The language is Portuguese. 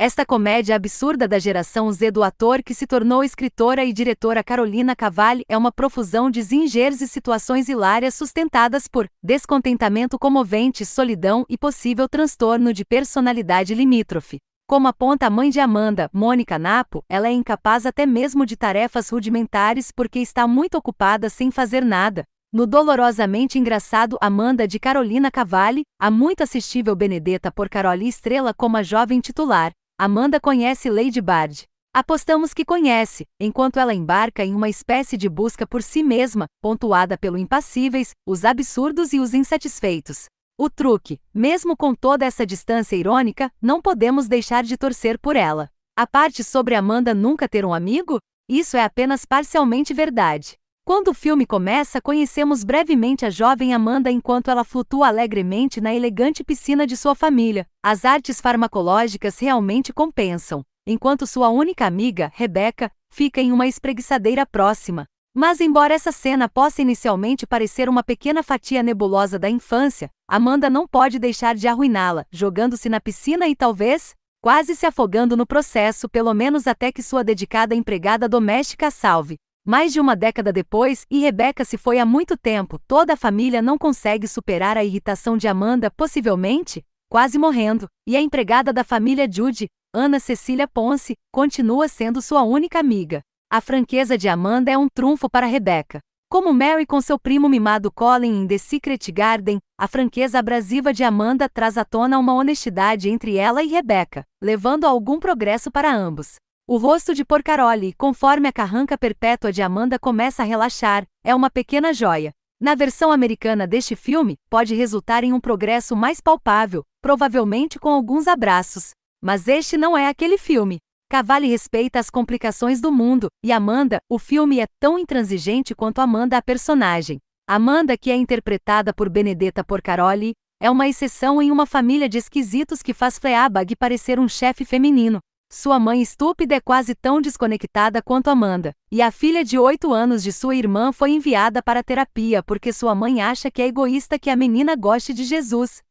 Esta comédia absurda da geração Z do ator que se tornou escritora e diretora Carolina Cavalli é uma profusão de zingers e situações hilárias sustentadas por descontentamento comovente, solidão e possível transtorno de personalidade limítrofe. Como aponta a mãe de Amanda, Mônica Napo, ela é incapaz até mesmo de tarefas rudimentares porque está muito ocupada sem fazer nada. No dolorosamente engraçado Amanda de Carolina Cavalli, a muito assistível Benedetta por Caroli Estrela como a jovem titular, Amanda conhece Lady Bard. Apostamos que conhece, enquanto ela embarca em uma espécie de busca por si mesma, pontuada pelo impassíveis, os absurdos e os insatisfeitos. O truque, mesmo com toda essa distância irônica, não podemos deixar de torcer por ela. A parte sobre Amanda nunca ter um amigo? Isso é apenas parcialmente verdade. Quando o filme começa, conhecemos brevemente a jovem Amanda enquanto ela flutua alegremente na elegante piscina de sua família. As artes farmacológicas realmente compensam, enquanto sua única amiga, Rebecca, fica em uma espreguiçadeira próxima. Mas, embora essa cena possa inicialmente parecer uma pequena fatia nebulosa da infância, Amanda não pode deixar de arruiná-la, jogando-se na piscina e talvez quase se afogando no processo, pelo menos até que sua dedicada empregada doméstica a salve. Mais de uma década depois, e Rebecca se foi há muito tempo, toda a família não consegue superar a irritação de Amanda, possivelmente quase morrendo, e a empregada da família Jude, Ana Cecília Ponce, continua sendo sua única amiga. A franqueza de Amanda é um trunfo para Rebecca. Como Mary com seu primo mimado Colin em The Secret Garden, a franqueza abrasiva de Amanda traz à tona uma honestidade entre ela e Rebecca, levando a algum progresso para ambos. O rosto de Porcaroli, conforme a carranca perpétua de Amanda começa a relaxar, é uma pequena joia. Na versão americana deste filme, pode resultar em um progresso mais palpável, provavelmente com alguns abraços. Mas este não é aquele filme. Cavalli respeita as complicações do mundo, e Amanda, o filme é tão intransigente quanto Amanda a personagem. Amanda, que é interpretada por Benedetta Porcaroli, é uma exceção em uma família de esquisitos que faz Fleabag parecer um chefe feminino. Sua mãe estúpida é quase tão desconectada quanto Amanda, e a filha de 8 anos de sua irmã foi enviada para terapia porque sua mãe acha que é egoísta que a menina goste de Jesus.